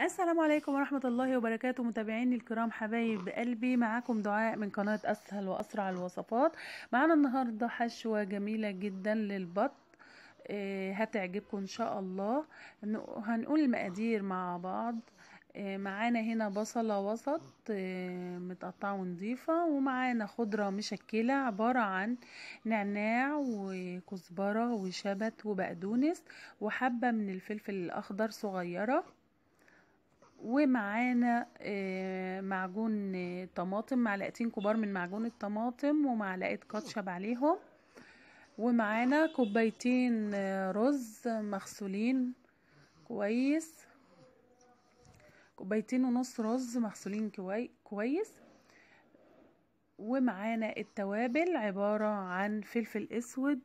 السلام عليكم ورحمة الله وبركاته متابعيني الكرام حبايب قلبي معاكم دعاء من قناة أسهل وأسرع الوصفات معانا النهاردة حشوة جميلة جدا للبط آه، هتعجبكم إن شاء الله هنقول المقادير مع بعض آه، معانا هنا بصلة وسط آه، متقطعة ونضيفة ومعانا خضرة مشكلة عبارة عن نعناع وكزبرة وشبت وبقدونس وحبة من الفلفل الأخضر صغيرة ومعانا آه، معجون آه، طماطم معلقتين كبار من معجون الطماطم ومعلقه كاتشب عليهم ومعانا كوبايتين آه، رز مغسولين كويس كوبايتين ونص رز مغسولين كويس ومعانا التوابل عبارة عن فلفل اسود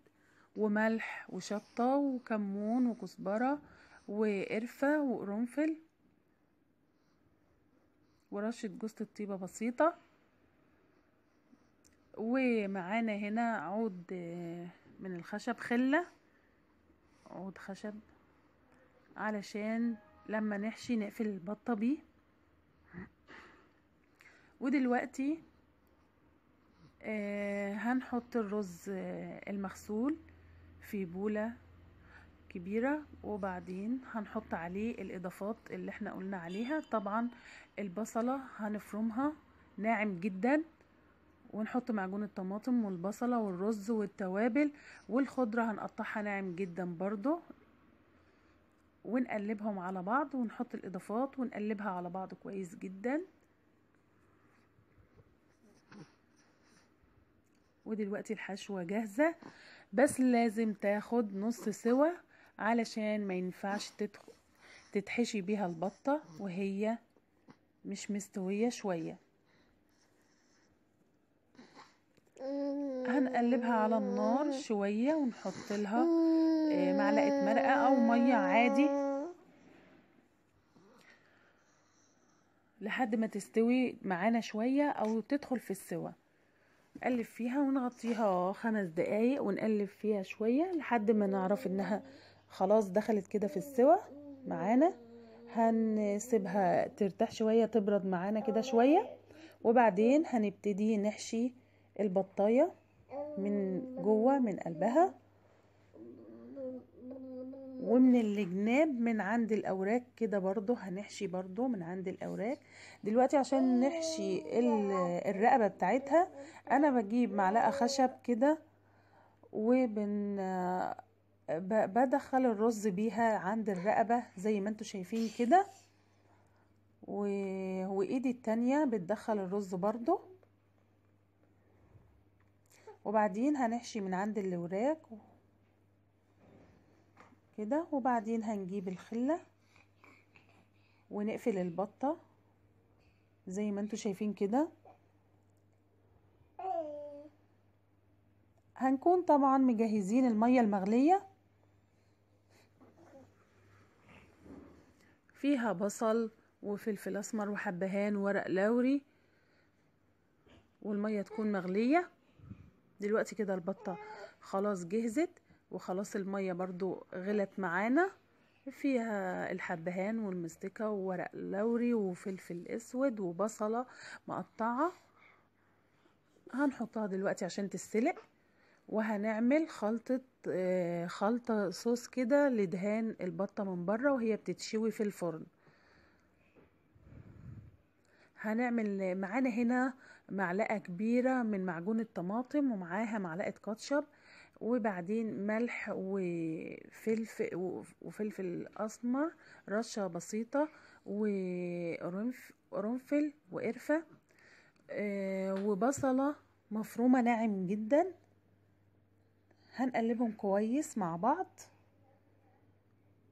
وملح وشطة وكمون وكزبرة وقرفة وقرنفل ورشة جوزة الطيبة بسيطة ومعانا هنا عود آه، من الخشب خلة عود خشب علشان لما نحشي نقفل البطة بيه ودلوقتي آه، هنحط الرز آه، المغسول في بولة كبيرة وبعدين هنحط عليه الإضافات اللي احنا قلنا عليها طبعا البصلة هنفرمها ناعم جدا ونحط معجون الطماطم والبصلة والرز والتوابل والخضرة هنقطعها ناعم جدا برضو ونقلبهم على بعض ونحط الإضافات ونقلبها على بعض كويس جدا ودلوقتي الحشوة جاهزة بس لازم تاخد نص سوا علشان ما ينفعش تتحشي بيها البطة وهي مش مستوية شوية هنقلبها على النار شوية ونحط لها آه، معلقة مرقة أو مية عادي لحد ما تستوي معانا شوية أو تدخل في السوا نقلب فيها ونغطيها خمس دقايق ونقلب فيها شوية لحد ما نعرف إنها خلاص دخلت كده في السوا معانا هنسيبها ترتاح شوية تبرد معانا كده شوية وبعدين هنبتدي نحشي البطاية من جوه من قلبها ومن الجناب من عند الاوراق كده برضو هنحشي برضو من عند الاوراق دلوقتي عشان نحشي الرقبة بتاعتها انا بجيب معلقة خشب كده وبن بدخل الرز بيها عند الرقبة زي ما انتوا شايفين كده و... وايدي التانية بتدخل الرز برضو وبعدين هنحشي من عند الوراك كده وبعدين هنجيب الخلة ونقفل البطة زي ما انتوا شايفين كده هنكون طبعا مجهزين المية المغلية فيها بصل وفلفل اسمر وحبهان وورق لوري والميه تكون مغليه دلوقتي كده البطه خلاص جهزت وخلاص الميه برضو غلت معانا فيها الحبهان والمستكة وورق لوري وفلفل اسود وبصلة مقطعة هنحطها دلوقتي عشان تستلق وهنعمل خلطة آه، خلطة صوص كده لدهان البطة من بره وهي بتتشوي في الفرن هنعمل معانا هنا معلقة كبيرة من معجون الطماطم ومعاها معلقة كاتشب وبعدين ملح وفلفل وفلفل اسمر رشه بسيطه وقرنفل وقرفه آه، وبصله مفرومه ناعم جدا هنقلبهم كويس مع بعض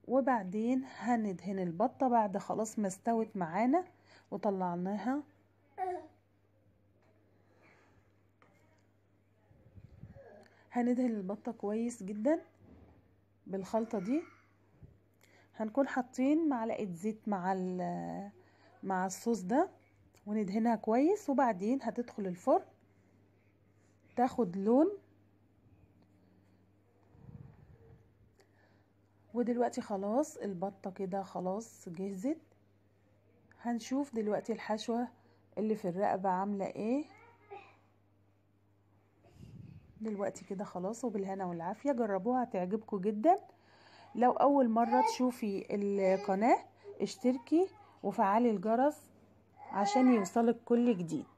وبعدين هندهن البطة بعد خلاص ما استوت معانا وطلعناها هندهن البطة كويس جدا بالخلطة دي هنكون حاطين معلقة زيت مع مع الصوص ده وندهنها كويس وبعدين هتدخل الفرن تاخد لون ودلوقتي خلاص البطة كده خلاص جهزت هنشوف دلوقتي الحشوة اللي في الرقبة عاملة ايه دلوقتي كده خلاص وبالهنا والعافية جربوها هتعجبكم جدا لو اول مرة تشوفي القناة اشتركي وفعلي الجرس عشان يوصلك كل جديد